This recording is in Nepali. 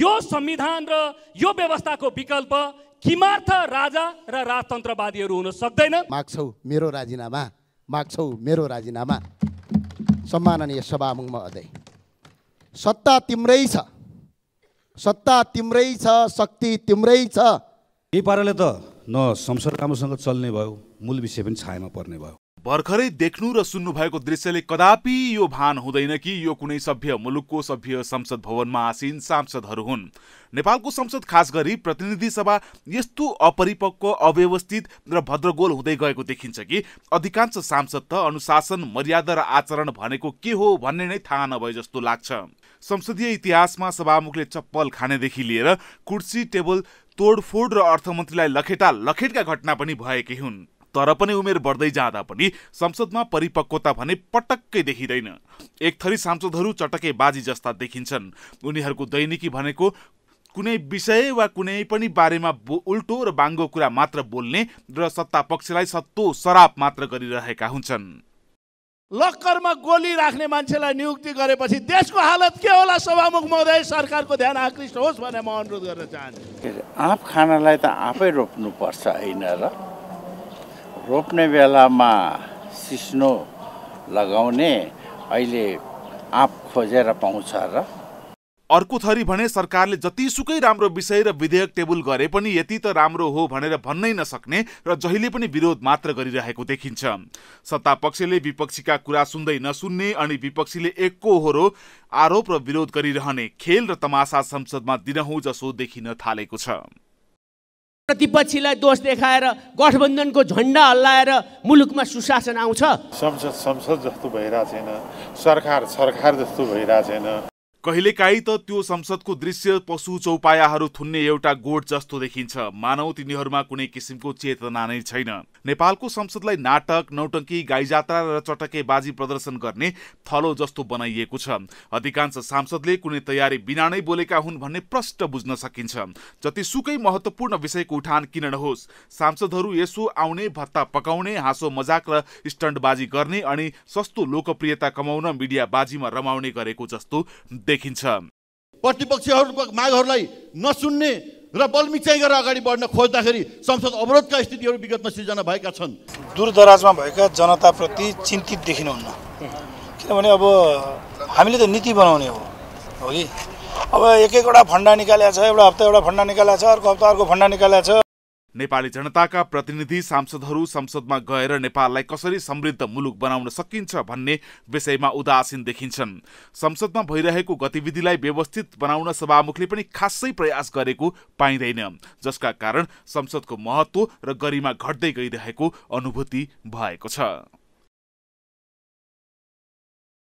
यो संविधान र यो व्यवस्थाको विकल्प किमार्थ राजा र रा राजतन्त्रवादीहरू हुन सक्दैन माग्छौ मेरो राजीनामा माग्छौ मेरो राजीनामा सम्माननीय सभामुखमा अझै सत्ता तिम्रै छ सत्ता तिम्रै छ शक्ति तिम्रै छ यही पाराले त न संसद राम्रोसँग चल्ने भयो मूल विषय पनि छायामा पर्ने भयो भर्खरै देख्नु र सुन्नु भएको दृश्यले कदापि यो भान हुँदैन कि यो कुनै सभ्य मुलुकको सभ्य संसद भवनमा आसीन सांसदहरू हुन् नेपालको संसद खास गरी प्रतिनिधि सभा यस्तो अपरिपक्व अव्यवस्थित र भद्रगोल हुँदै गएको देखिन्छ कि अधिकांश सांसद त अनुशासन मर्यादा र आचरण भनेको के हो भन्ने नै थाहा नभए जस्तो लाग्छ संसदीय इतिहासमा सभामुखले चप्पल खानेदेखि लिएर कुर्सी टेबल तोडफोड र अर्थमन्त्रीलाई लखेटा लखेटका घटना पनि भएकै हुन् तर पनि उमेर बढ्दै जाँदा पनि संसदमा परिपक्वता भने पटक्कै देखिँदैन एक थरी सांसदहरू चटके बाजी जस्ता देखिन्छन् उनीहरूको दैनिकी भनेको कुनै विषय वा कुनै पनि बारेमा उल्टो र बाङ्गो कुरा मात्र बोल्ने र सत्ता पक्षलाई सत्तो सराप मात्र गरिरहेका हुन्छन् लक्करमा गोली राख्ने मान्छेलाई नियुक्ति गरेपछि देशको हालत के होला सभामुख महोदय सरकारको ध्यान आकृष्ट होस् भनेर म अनुरोध गर्न चाहन्छु आँप खानलाई त आफै रोप्नुपर्छ होइन र रोप्ने बेलामा सिस्नो लगाउने अहिले आँप खोजेर पाउँछ र अर्को थरी भने सरकारले जतिसुकै राम्रो विषय र विधेयक टेबुल गरे पनि यति त राम्रो हो भनेर भन्नै नसक्ने र जहिले पनि विरोध मात्र गरिरहेको देखिन्छ सत्तापक्षले विपक्षीका कुरा सुन्दै नसुन्ने अनि विपक्षीले होरो आरोप र विरोध गरिरहने खेल र तमासा संसदमा दिनहुँ जसो देखिन थालेको छ प्रतिपक्षीलाई दोष देखाएर गठबन्धनको झन्डा हल्लाएर मुलुकमा सुशासन आउँछ संसद संसद जस्तो भइरहेको छैन सरकार सरकार जस्तो भइरहेको छैन कहिलेकाहीँ त त्यो संसदको दृश्य पशु चौपायाहरू थुन्ने एउटा गोठ जस्तो देखिन्छ मानव तिनीहरूमा कुनै किसिमको चेतना नै छैन नेपालको संसदलाई नाटक नौटङ्की गाईजात्रा र बाजी प्रदर्शन गर्ने थलो जस्तो बनाइएको छ अधिकांश सांसदले कुनै तयारी बिना नै बोलेका हुन् भन्ने प्रष्ट बुझ्न सकिन्छ जतिसुकै महत्त्वपूर्ण विषयको उठान किन नहोस् सांसदहरू यसो आउने भत्ता पकाउने हाँसो मजाक र स्टन्टबाजी गर्ने अनि सस्तो लोकप्रियता कमाउन मिडिया बाजीमा रमाउने गरेको जस्तो देखिन्छ प्रतिपक्षहरूको मागहरूलाई नसुन्ने र बलमिचाइ गरेर अगाडि बढ्न खोज्दाखेरि संसद अवरोधका स्थितिहरू विगतमा सिर्जना भएका छन् दूरदराजमा भएका जनताप्रति चिन्तित देखिनुहुन्न किनभने अब हामीले त नीति बनाउने हो हो कि अब एक एकवटा फन्डा निकालेको छ एउटा हप्ता एउटा फन्डा निकालेको छ अर्को हप्ता अर्को फन्डा निकालेको छ नेपाली जनताका प्रतिनिधि सांसदहरू संसदमा गएर नेपाललाई कसरी समृद्ध मुलुक बनाउन सकिन्छ भन्ने विषयमा उदासीन देखिन्छन् संसदमा भइरहेको गतिविधिलाई व्यवस्थित बनाउन सभामुखले पनि खासै प्रयास गरेको पाइँदैन जसका कारण संसदको महत्व र गरिमा घट्दै गइरहेको अनुभूति भएको छ